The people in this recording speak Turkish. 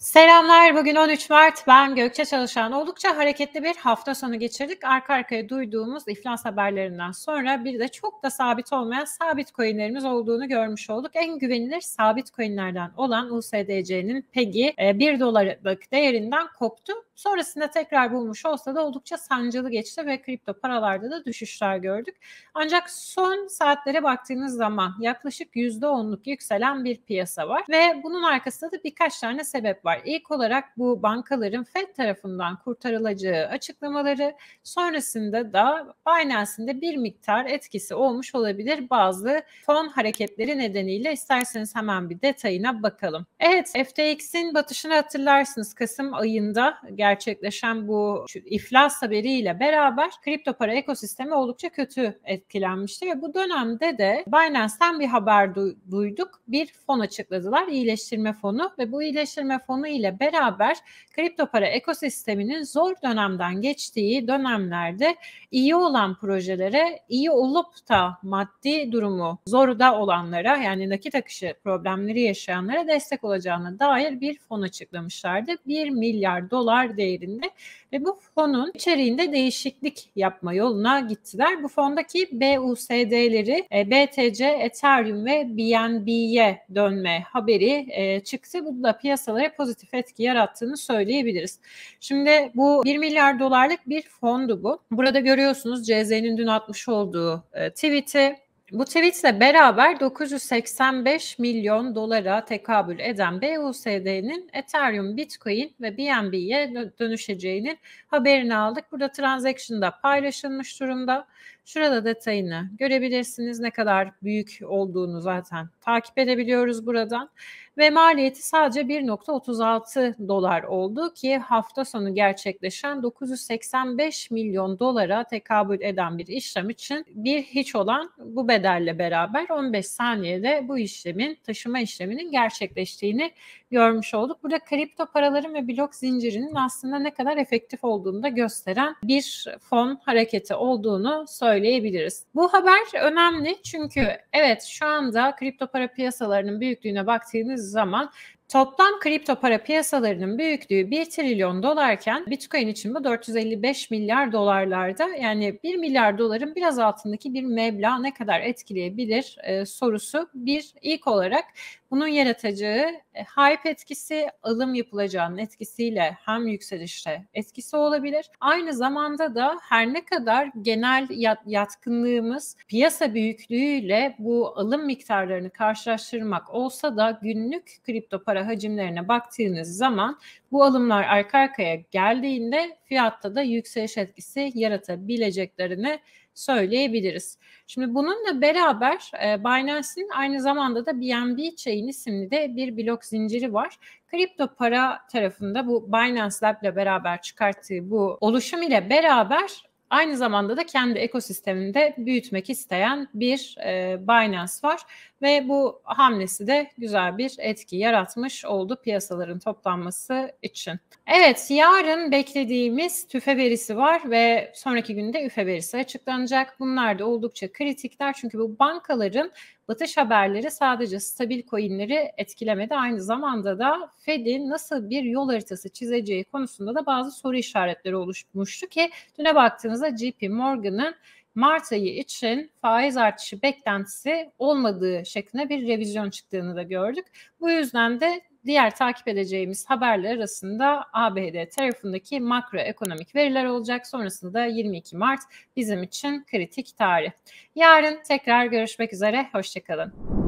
Selamlar. Bugün 13 Mart. Ben Gökçe Çalışan. Oldukça hareketli bir hafta sonu geçirdik. Arka arkaya duyduğumuz iflas haberlerinden sonra bir de çok da sabit olmayan sabit coinlerimiz olduğunu görmüş olduk. En güvenilir sabit coinlerden olan USDC'nin PEG'i e, 1 dolarlık değerinden koptu. Sonrasında tekrar bulmuş olsa da oldukça sancılı geçti ve kripto paralarda da düşüşler gördük. Ancak son saatlere baktığınız zaman yaklaşık %10'luk yükselen bir piyasa var ve bunun arkasında da birkaç tane sebep var var. İlk olarak bu bankaların Fed tarafından kurtarılacağı açıklamaları sonrasında da Binance'in de bir miktar etkisi olmuş olabilir bazı fon hareketleri nedeniyle. isterseniz hemen bir detayına bakalım. Evet FTX'in batışını hatırlarsınız. Kasım ayında gerçekleşen bu iflas haberiyle beraber kripto para ekosistemi oldukça kötü etkilenmişti ve bu dönemde de Binance'ten bir haber duyduk. Bir fon açıkladılar. iyileştirme fonu ve bu iyileştirme fonu sonu ile beraber kripto para ekosisteminin zor dönemden geçtiği dönemlerde iyi olan projelere, iyi olup da maddi durumu zorda olanlara yani nakit akışı problemleri yaşayanlara destek olacağına dair bir fon açıklamışlardı. 1 milyar dolar değerinde ve bu fonun içeriğinde değişiklik yapma yoluna gittiler. Bu fondaki BUSD'leri e, BTC, Ethereum ve BNB'ye dönme haberi e, çıktı. Bu da piyasalara pozitif pozitif etki yarattığını söyleyebiliriz. Şimdi bu 1 milyar dolarlık bir fondu bu. Burada görüyorsunuz CZ'nin dün atmış olduğu e, tweet'i. Bu tweetle beraber 985 milyon dolara tekabül eden BUSD'nin Ethereum, Bitcoin ve BNB'ye dönüşeceğinin haberini aldık. Burada da paylaşılmış durumda. Şurada detayını görebilirsiniz. Ne kadar büyük olduğunu zaten takip edebiliyoruz buradan. Ve maliyeti sadece 1.36 dolar oldu ki hafta sonu gerçekleşen 985 milyon dolara tekabül eden bir işlem için bir hiç olan bu bedelle beraber 15 saniyede bu işlemin taşıma işleminin gerçekleştiğini görmüş olduk. Burada kripto paraların ve blok zincirinin aslında ne kadar efektif olduğunu da gösteren bir fon hareketi olduğunu söyleyebiliriz söyleyebiliriz. Bu haber önemli çünkü evet şu anda kripto para piyasalarının büyüklüğüne baktığınız zaman Toplam kripto para piyasalarının büyüklüğü 1 trilyon dolarken Bitcoin için bu 455 milyar dolarlarda yani 1 milyar doların biraz altındaki bir meblağ ne kadar etkileyebilir e, sorusu bir ilk olarak bunun yaratacağı e, hype etkisi alım yapılacağının etkisiyle hem yükselişte etkisi olabilir. Aynı zamanda da her ne kadar genel yatkınlığımız piyasa büyüklüğüyle bu alım miktarlarını karşılaştırmak olsa da günlük kripto para para hacimlerine baktığınız zaman bu alımlar arka arkaya geldiğinde fiyatta da yükseliş etkisi yaratabileceklerini söyleyebiliriz. Şimdi bununla beraber e, Binance'in aynı zamanda da BNB Chain isimli de bir blok zinciri var. Kripto para tarafında bu Binance Lab ile beraber çıkarttığı bu oluşum ile beraber Aynı zamanda da kendi ekosisteminde büyütmek isteyen bir e, Binance var ve bu hamlesi de güzel bir etki yaratmış oldu piyasaların toplanması için. Evet yarın beklediğimiz tüfe verisi var ve sonraki günde üfe verisi açıklanacak. Bunlar da oldukça kritikler çünkü bu bankaların Batış haberleri sadece stabil coinleri etkilemedi. Aynı zamanda da Fed'in nasıl bir yol haritası çizeceği konusunda da bazı soru işaretleri oluşmuştu ki düne baktığınızda JP Morgan'ın Mart ayı için faiz artışı beklentisi olmadığı şeklinde bir revizyon çıktığını da gördük. Bu yüzden de diğer takip edeceğimiz haberler arasında ABD tarafındaki makroekonomik veriler olacak. Sonrasında 22 Mart bizim için kritik tarih. Yarın tekrar görüşmek üzere. Hoşçakalın.